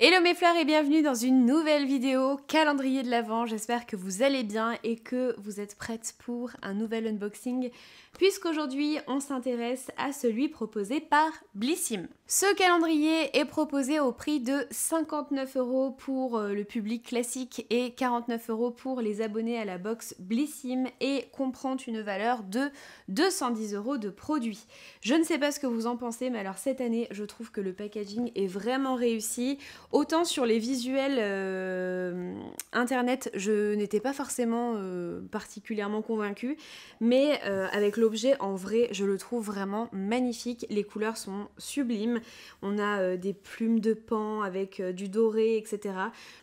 Hello mes fleurs et bienvenue dans une nouvelle vidéo calendrier de l'Avent. J'espère que vous allez bien et que vous êtes prêtes pour un nouvel unboxing puisqu'aujourd'hui on s'intéresse à celui proposé par Blissim. Ce calendrier est proposé au prix de 59 euros pour euh, le public classique et 49 euros pour les abonnés à la box Blissim et comprend une valeur de 210 euros de produit. Je ne sais pas ce que vous en pensez mais alors cette année je trouve que le packaging est vraiment réussi. Autant sur les visuels euh, internet, je n'étais pas forcément euh, particulièrement convaincue, mais euh, avec l'objet en vrai, je le trouve vraiment magnifique. Les couleurs sont sublimes. On a des plumes de pan avec du doré, etc.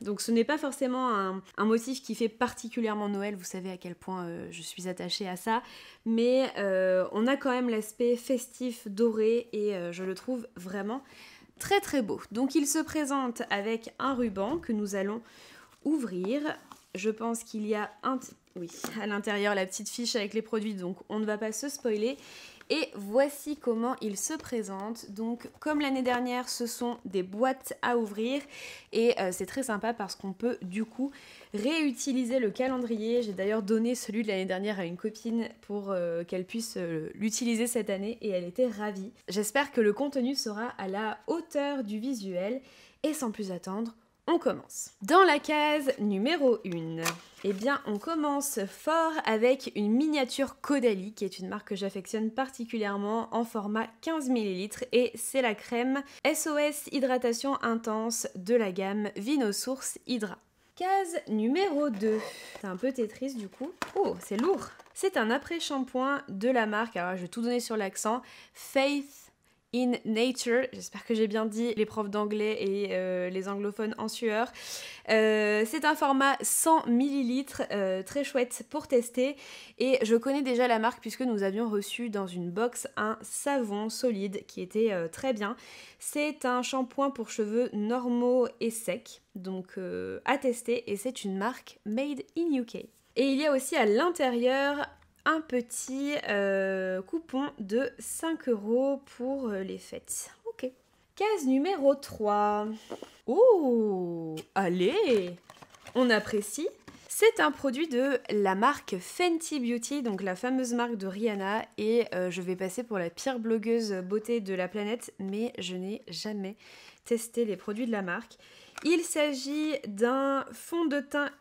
Donc ce n'est pas forcément un, un, motif qui fait particulièrement Noël. Vous savez à quel point je suis attachée à ça, mais on a quand même l'aspect festif doré et je le trouve vraiment très très beau. Donc il se présente avec un ruban que nous allons ouvrir. Je pense qu'il y a un oui, à l'intérieur la petite fiche avec les produits, donc on ne va pas se spoiler. Et voici comment ils se présentent. Donc comme l'année dernière, ce sont des boîtes à ouvrir et euh, c'est très sympa parce qu'on peut du coup réutiliser le calendrier. J'ai d'ailleurs donné celui de l'année dernière à une copine pour euh, qu'elle puisse euh, l'utiliser cette année et elle était ravie. J'espère que le contenu sera à la hauteur du visuel et sans plus attendre, on commence. Dans la case numéro 1, eh bien on commence fort avec une miniature Caudalie qui est une marque que j'affectionne particulièrement en format 15 ml et c'est la crème SOS hydratation intense de la gamme Vinosource Hydra. Case numéro 2. C'est un peu Tetris du coup. Oh, c'est lourd. C'est un après-shampoing de la marque, alors je vais tout donner sur l'accent, Faith in Nature. J'espère que j'ai bien dit les profs d'anglais et euh, les anglophones en sueur. Euh, c'est un format 100 ml, euh, très chouette pour tester. Et je connais déjà la marque puisque nous avions reçu dans une box un savon solide qui était très bien. C'est un shampoing pour cheveux normaux et secs, donc à tester. Et c'est une marque made in UK. Et il y a aussi à l'intérieur un petit euh, coupon de 5 euros pour euh, les fêtes. Ok. Case numéro 3. Oh Allez On apprécie c'est un produit de la marque Fenty Beauty, donc la fameuse marque de Rihanna, et euh, je vais passer pour la pire blogueuse beauté de la planète, mais je n'ai jamais testé les produits de la marque. Il s'agit d'un fond de teint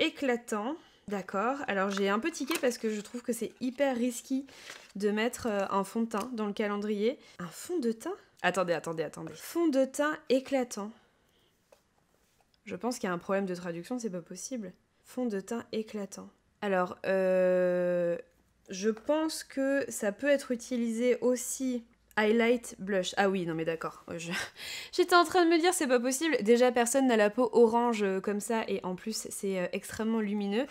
éclatant D'accord. Alors j'ai un peu tiqué parce que je trouve que c'est hyper risqué de mettre euh, un fond de teint dans le calendrier. Un fond de teint Attendez, attendez, attendez. Fond de teint éclatant. Je pense qu'il y a un problème de traduction, c'est pas possible. Fond de teint éclatant. Alors, euh, je pense que ça peut être utilisé aussi Highlight blush. Ah oui, non mais d'accord. Euh, J'étais en train de me dire c'est pas possible. Déjà personne n'a la peau orange euh, comme ça et en plus c'est euh, extrêmement lumineux.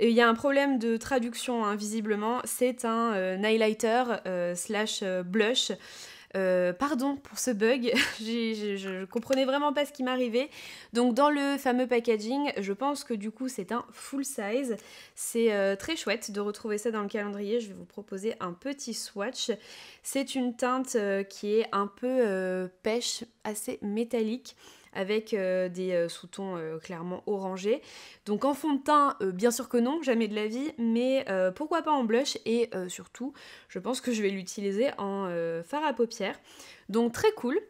Il y a un problème de traduction hein, visiblement. C'est un highlighter slash blush. Euh, pardon pour ce bug, je, ne comprenais vraiment pas ce qui m'arrivait. Donc dans le fameux packaging, je pense que du coup c'est un full size. C'est euh, très chouette de retrouver ça dans le calendrier. Je vais vous proposer un petit swatch. C'est une teinte euh, qui est un peu pêche, assez métallique avec euh, des euh, sous-tons euh, clairement orangés. Donc en fond de teint, bien sûr que non, jamais de la vie, mais pourquoi pas en blush et surtout, je pense que je vais l'utiliser en fard à paupières. Donc très cool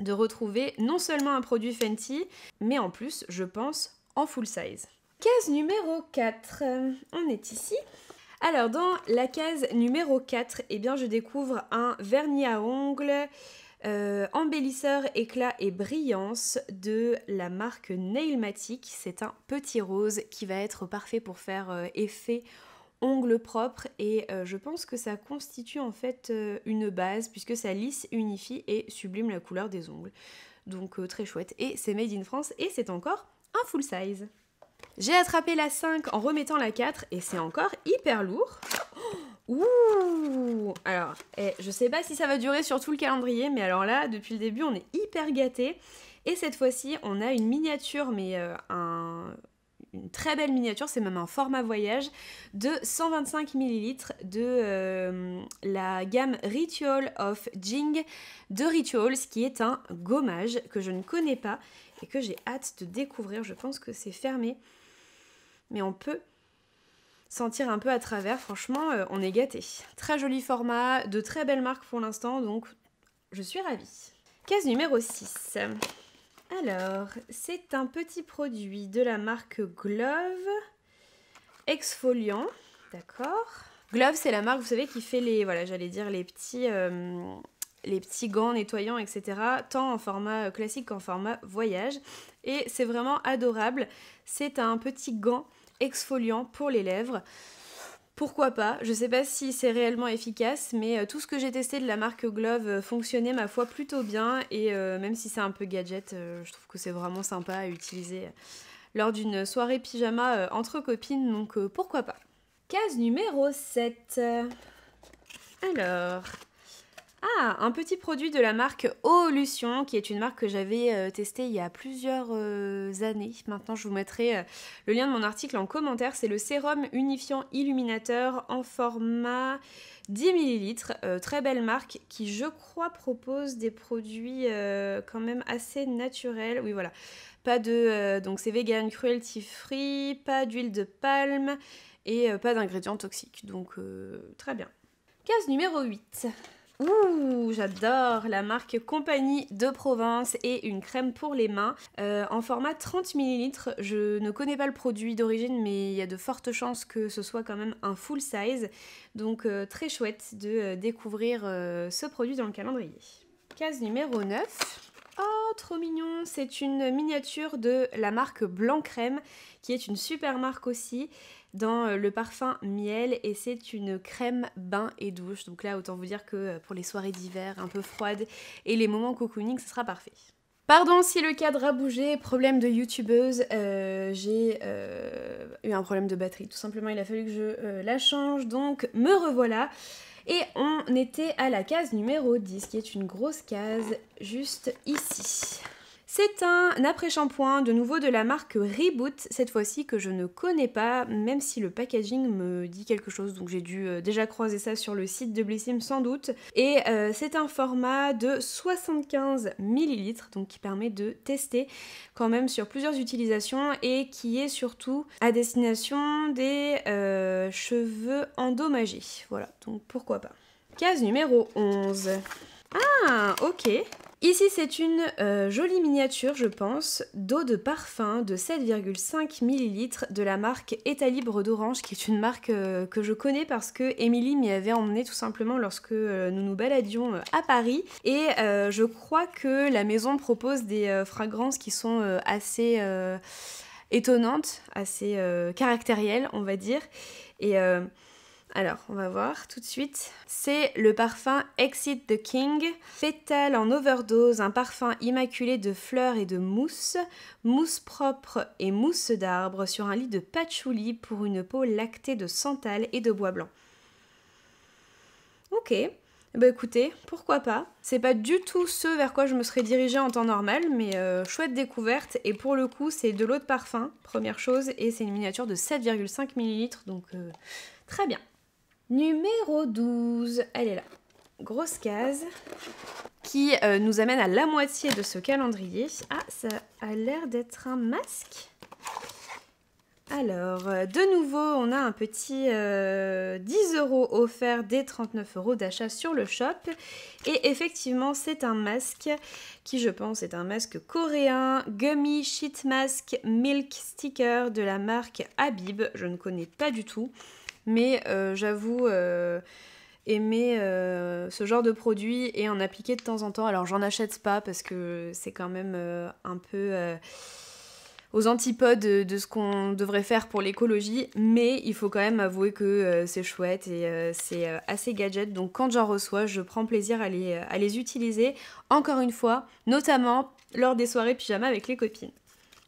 de retrouver non seulement un produit Fenty, mais en plus, je pense, en full size. Case numéro 4, on est ici. Alors dans la case numéro 4, eh bien je découvre un vernis à ongles euh, embellisseur éclat et brillance de la marque Nailmatic. C'est un petit rose qui va être parfait pour faire euh, effet ongle propre et euh, je pense que ça constitue en fait une base puisque ça lisse, unifie et sublime la couleur des ongles. Donc très chouette. Et c'est made in France et c'est encore un full size. J'ai attrapé la 5 en remettant la 4 et c'est encore hyper lourd. Oh Ouh Alors, je eh, je sais pas si ça va durer sur tout le calendrier, mais alors là, depuis le début, on est hyper gâtés. Et cette fois-ci, on a une miniature, mais euh, un, une très belle miniature, c'est même un format voyage, de 125 ml de euh, la gamme Ritual of Jing de Rituals, qui est un gommage que je ne connais pas et que j'ai hâte de découvrir. Je pense que c'est fermé, mais on peut sentir un peu à travers. Franchement, euh, on est gâté. Très joli format, de très belles marques pour l'instant, donc je suis ravie. Case numéro 6. Alors, c'est un petit produit de la marque Glove exfoliant, d'accord Glove, c'est la marque, vous savez, qui fait les, voilà, j'allais dire les petits, euh, les petits gants nettoyants, etc. Tant en format euh, classique qu'en format voyage. Et c'est vraiment adorable. C'est un petit gant exfoliant pour les lèvres. Pourquoi pas Je ne sais pas si c'est réellement efficace, mais euh, tout ce que j'ai testé de la marque Glove euh, fonctionnait ma foi plutôt bien et euh, même si c'est un peu gadget, je trouve que c'est vraiment sympa à utiliser lors d'une soirée pyjama entre copines, donc pourquoi pas. Case numéro 7. Alors, ah, un petit produit de la marque Oolution, qui est une marque que j'avais euh, testée il y a plusieurs euh, années. Maintenant, je vous mettrai euh, le lien de mon article en commentaire. C'est le sérum unifiant illuminateur en format 10 ml. très belle marque qui, je crois, propose des produits quand même assez naturels. Oui, voilà. Pas de. donc, c'est vegan, cruelty free, pas d'huile de palme et pas d'ingrédients toxiques. Donc, très bien. Case numéro 8. Ouh, j'adore la marque Compagnie de Provence et une crème pour les mains euh, en format 30 ml. Je ne connais pas le produit d'origine, mais il y a de fortes chances que ce soit quand même un full size. Donc euh, très chouette de euh, découvrir ce produit dans le calendrier. Case numéro 9. Oh, trop mignon C'est une miniature de la marque Blanc Crème, qui est une super marque aussi dans euh, le parfum miel et c'est une crème bain et douche. Donc là, autant vous dire que euh, pour les soirées d'hiver un peu froides et les moments cocooning, ce sera parfait. Pardon si le cadre a bougé, problème de youtubeuse, euh, j'ai eu un problème de batterie. Tout simplement, il a fallu que je la change, donc me revoilà. Et on était à la case numéro 10, qui est une grosse case juste ici. C'est un après-shampoing de nouveau de la marque Reboot, cette fois-ci que je ne connais pas, même si le packaging me dit quelque chose, donc j'ai dû euh, déjà croiser ça sur le site de Blissim sans doute. Et euh, c'est un format de 75 ml, donc qui permet de tester quand même sur plusieurs utilisations et qui est surtout à destination des euh, cheveux endommagés. Voilà, donc pourquoi pas. Case numéro 11. Ah, ok. Ici, c'est une euh, jolie miniature, je pense, d'eau de parfum de 7,5 ml de la marque État Libre d'Orange, qui est une marque euh, que je connais parce que Emily m'y avait emmené tout simplement lorsque euh, nous nous baladions à Paris. Et je crois que la maison propose des fragrances qui sont assez étonnantes, assez caractérielles, on va dire. Et alors, on va voir tout de suite. C'est le parfum Exit the King, pétale en overdose, un parfum immaculé de fleurs et de mousse, mousse propre et mousse d'arbre sur un lit de patchouli pour une peau lactée de santal et de bois blanc. Ok, bah écoutez, pourquoi pas C'est pas du tout ce vers quoi je me serais dirigée en temps normal, mais euh, chouette découverte. Et pour le coup, c'est de l'eau de parfum, première chose, et c'est une miniature de 7,5 ml, donc euh, très bien. Numéro 12, elle est là. Grosse case qui euh, nous amène à la moitié de ce calendrier. Ah, ça a l'air d'être un masque. Alors, euh, de nouveau, on a un petit 10 euh, euros offert des 39 euros d'achat sur le shop. Et effectivement, c'est un masque qui, je pense, est un masque coréen, gummy sheet mask milk sticker de la marque Habib. Je ne connais pas du tout. Mais euh, j'avoue euh, aimer euh, ce genre de produit et en appliquer de temps en temps. Alors j'en achète pas parce que c'est quand même un peu aux antipodes de, ce qu'on devrait faire pour l'écologie, mais il faut quand même avouer que c'est chouette et c'est assez gadget. Donc quand j'en reçois, je prends plaisir à les, à les utiliser, encore une fois, notamment lors des soirées pyjama avec les copines.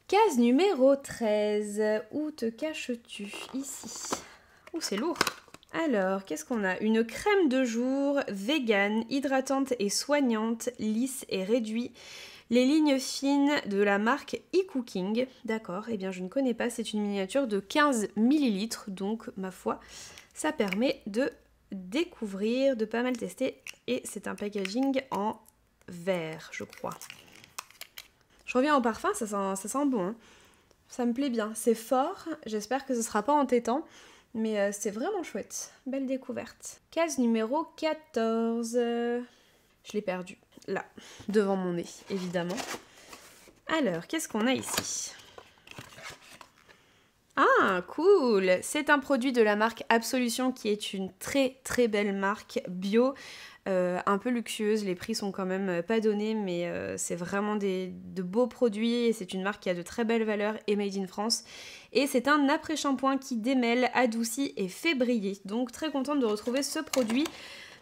Case numéro 13, où te caches-tu Ici. Ouh, c'est lourd. Alors, qu'est-ce qu'on a Une crème de jour, vegan, hydratante et soignante, lisse et réduit. Les lignes fines de la marque e-cooking. D'accord, eh bien je ne connais pas, c'est une miniature de 15 ml, donc ma foi, ça permet de découvrir, de pas mal tester. Et c'est un packaging en verre, je crois. Je reviens au parfum, ça sent, ça sent bon. Hein. Ça me plaît bien, c'est fort, j'espère que ce ne sera pas entêtant. Mais euh, c'est vraiment chouette. Belle découverte. Case numéro 14. Je l'ai perdu. Là, devant mon nez, évidemment. Alors, qu'est-ce qu'on a ici ah, cool C'est un produit de la marque Absolution qui est une très très belle marque bio euh, un peu luxueuse. Les prix sont quand même euh, pas donnés, mais euh, c'est vraiment de beaux produits et c'est une marque qui a de très belles valeurs et made in France. Et c'est un après-shampoing qui démêle, adoucit et fait briller. Donc très contente de retrouver ce produit.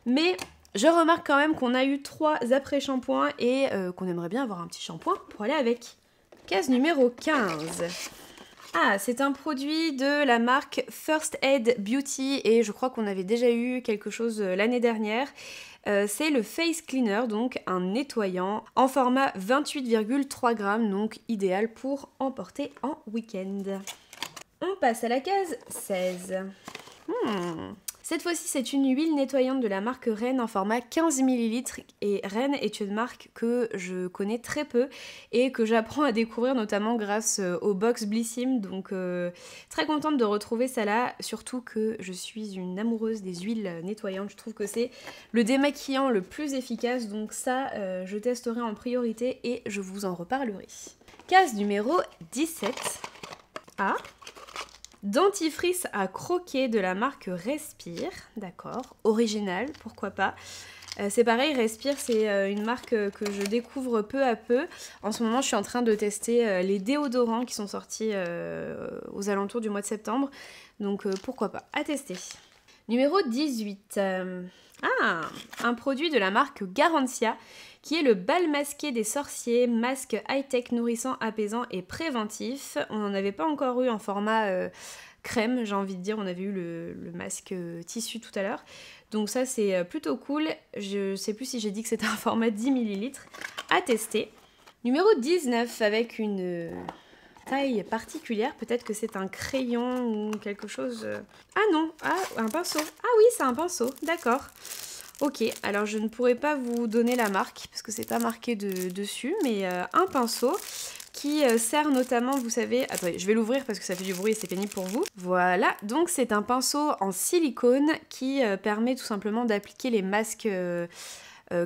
Mais je remarque quand même qu'on a eu trois après-shampoings et qu'on aimerait bien avoir un petit shampoing pour aller avec. Case numéro 15. Ah, c'est un produit de la marque First Aid Beauty et je crois qu'on avait déjà eu quelque chose euh, l'année dernière. Euh, c'est le Face Cleaner, donc un nettoyant en format 28,3 grammes, donc idéal pour emporter en week-end. On passe à la case 16. Hmm. Cette fois-ci, c'est une huile nettoyante de la marque Rennes en format 15 ml et Rennes est une marque que je connais très peu et que j'apprends à découvrir notamment grâce euh, au box Blissim. Donc euh, très contente de retrouver ça là, surtout que je suis une amoureuse des huiles nettoyantes. Je trouve que c'est le démaquillant le plus efficace, donc ça euh, je testerai en priorité et je vous en reparlerai. Case numéro 17. Ah Dentifrice à croquer de la marque Respire, d'accord, original, pourquoi pas. Euh, c'est pareil, Respire, c'est euh, une marque euh, que je découvre peu à peu. En ce moment, je suis en train de tester les déodorants qui sont sortis aux alentours du mois de septembre. Donc pourquoi pas, à tester. Numéro 18. ah, un produit de la marque Garantia qui est le bal masqué des sorciers, masque high-tech nourrissant, apaisant et préventif. On n'en avait pas encore eu en format euh, crème, j'ai envie de dire, on avait eu le, masque euh, tissu tout à l'heure. Donc ça c'est euh, plutôt cool, je sais plus si j'ai dit que c'était un format 10 ml à tester. Numéro 19 avec une taille particulière. Peut-être que c'est un crayon ou quelque chose. Ah non, ah, un pinceau. Ah oui, c'est un pinceau, d'accord. Ok, alors je ne pourrais pas vous donner la marque parce que c'est pas marqué de, dessus, mais euh, un pinceau qui euh, sert notamment, vous savez, attendez, je vais l'ouvrir parce que ça fait du bruit et c'est pénible pour vous. Voilà, donc c'est un pinceau en silicone qui euh, permet tout simplement d'appliquer les masques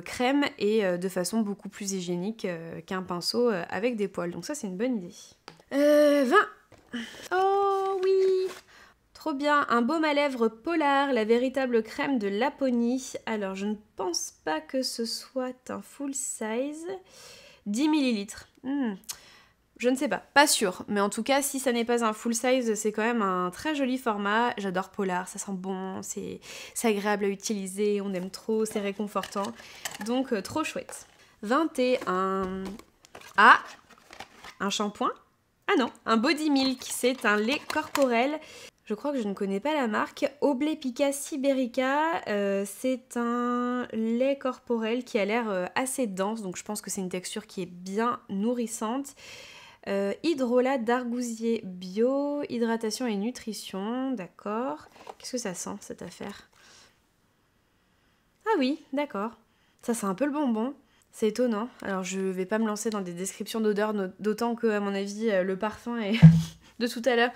crème et de façon beaucoup plus hygiénique qu'un pinceau avec des poils. Donc ça c'est une bonne idée. Euh, 20 Oh oui Trop bien, un baume à lèvres polar, la véritable crème de Laponie. Alors, je ne pense pas que ce soit un full size. 10 millilitres. Hmm. Je ne sais pas, pas sûr. Mais en tout cas, si ça n'est pas un full size, c'est quand même un très joli format. J'adore Polar, ça sent bon, c'est agréable à utiliser, on aime trop, c'est réconfortant. Donc, euh, trop chouette. 21. Ah Un shampoing ah non, un body milk, c'est un lait corporel je crois que je ne connais pas la marque. pica siberica, euh, c'est un lait corporel qui a l'air euh, assez dense, donc je pense que c'est une texture qui est bien nourrissante. Euh, hydrolat d'argousier bio, hydratation et nutrition, d'accord. Qu'est-ce que ça sent cette affaire Ah oui, d'accord. Ça sent un peu le bonbon. C'est étonnant. Alors je vais pas me lancer dans des descriptions d'odeurs, d'autant que à mon avis le parfum est de tout à l'heure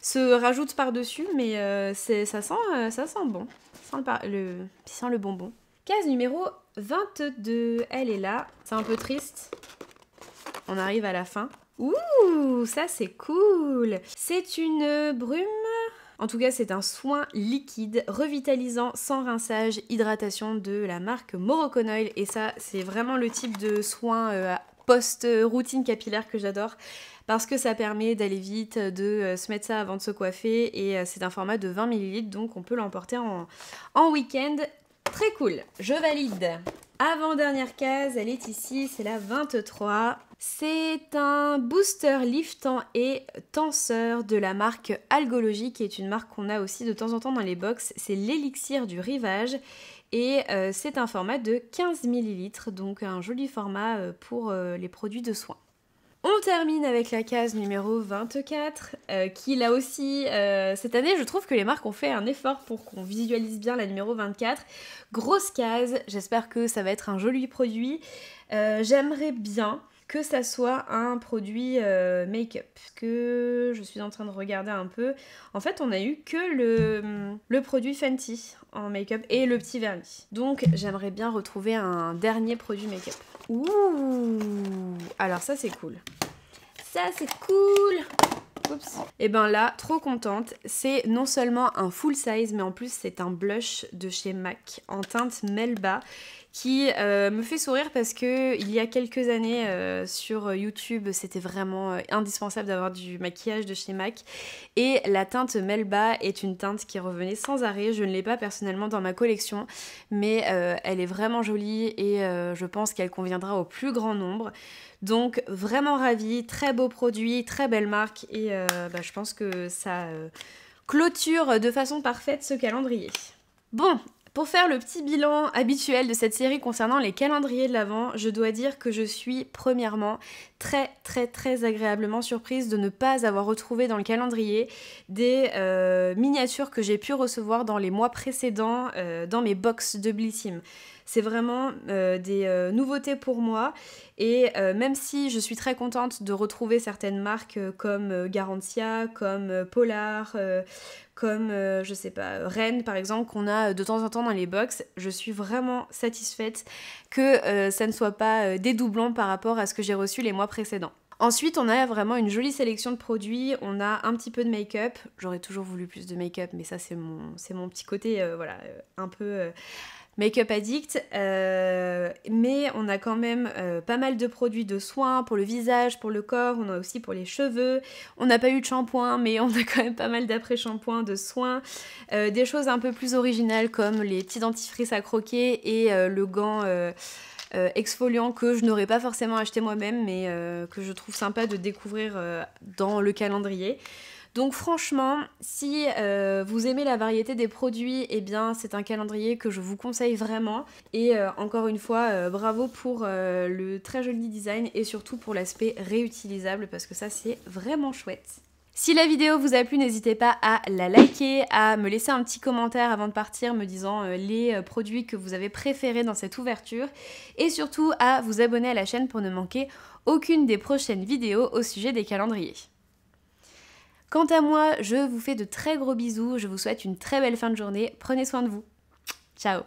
se rajoute par-dessus, mais euh, ça, sent, euh, ça sent bon. Ça sent le, le bonbon. Case numéro 22, elle est là. C'est un peu triste. On arrive à la fin. Ouh, ça c'est cool C'est une brume en tout cas, c'est un soin liquide, revitalisant, sans rinçage, hydratation de la marque Oil Et ça, c'est vraiment le type de soin euh, post-routine capillaire que j'adore parce que ça permet d'aller vite, de euh, se mettre ça avant de se coiffer et euh, c'est un format de 20 ml donc on peut l'emporter en, week-end. Très cool, je valide. Avant-dernière case, elle est ici, c'est la 23. C'est un booster liftant et tenseur de la marque Algologie, qui est une marque qu'on a aussi de temps en temps dans les box. C'est l'élixir du rivage et euh, c'est un format de 15 ml, donc un joli format pour les produits de soins. On termine avec la case numéro 24, euh, qui là aussi, euh, cette année, je trouve que les marques ont fait un effort pour qu'on visualise bien la numéro 24. Grosse case, j'espère que ça va être un joli produit. Euh, j'aimerais bien que ça soit un produit euh, make-up. Que je suis en train de regarder un peu. En fait, on a eu que le, produit Fenty en make-up et le petit vernis. Donc, j'aimerais bien retrouver un dernier produit make-up. Ouh Alors ça, c'est cool. Ça, c'est cool Oups. Et eh ben là, trop contente, c'est non seulement un full size, mais en plus c'est un blush de chez MAC en teinte Melba qui euh, me fait sourire parce que il y a quelques années euh, sur YouTube, c'était vraiment euh, indispensable d'avoir du maquillage de chez MAC et la teinte Melba est une teinte qui revenait sans arrêt. Je ne l'ai pas personnellement dans ma collection, mais elle est vraiment jolie et je pense qu'elle conviendra au plus grand nombre. Donc vraiment ravie, très beau produit, très belle marque et bah, je pense que ça clôture de façon parfaite ce calendrier. Bon, pour faire le petit bilan habituel de cette série concernant les calendriers de l'Avent, je dois dire que je suis premièrement très très très agréablement surprise de ne pas avoir retrouvé dans le calendrier des euh, miniatures que j'ai pu recevoir dans les mois précédents euh, dans mes box de Blissim. C'est vraiment euh, des euh, nouveautés pour moi. Et euh, même si je suis très contente de retrouver certaines marques comme Garantia, comme Polar, comme, je sais pas, Rennes par exemple, qu'on a de temps en temps dans les box, je suis vraiment satisfaite que ça ne soit pas dédoublant par rapport à ce que j'ai reçu les mois précédents. Ensuite, on a vraiment une jolie sélection de produits. On a un petit peu de make-up. J'aurais toujours voulu plus de make-up, mais ça, c'est mon, mon petit côté, voilà, un peu. Makeup Addict, euh, mais on a quand même euh, pas mal de produits de soins pour le visage, pour le corps, on a aussi pour les cheveux. On n'a pas eu de shampoing, mais on a quand même pas mal d'après-shampoing, de soins. Euh, des choses un peu plus originales comme les petits dentifrices à croquer et le gant exfoliant que je n'aurais pas forcément acheté moi-même, mais que je trouve sympa de découvrir dans le calendrier. Donc franchement, si euh, vous aimez la variété des produits, eh bien c'est un calendrier que je vous conseille vraiment. Et euh, encore une fois, euh, bravo pour le très joli design et surtout pour l'aspect réutilisable parce que ça c'est vraiment chouette. Si la vidéo vous a plu, n'hésitez pas à la liker, à me laisser un petit commentaire avant de partir me disant les produits que vous avez préférés dans cette ouverture et surtout à vous abonner à la chaîne pour ne manquer aucune des prochaines vidéos au sujet des calendriers. Quant à moi, je vous fais de très gros bisous, je vous souhaite une très belle fin de journée, prenez soin de vous. Ciao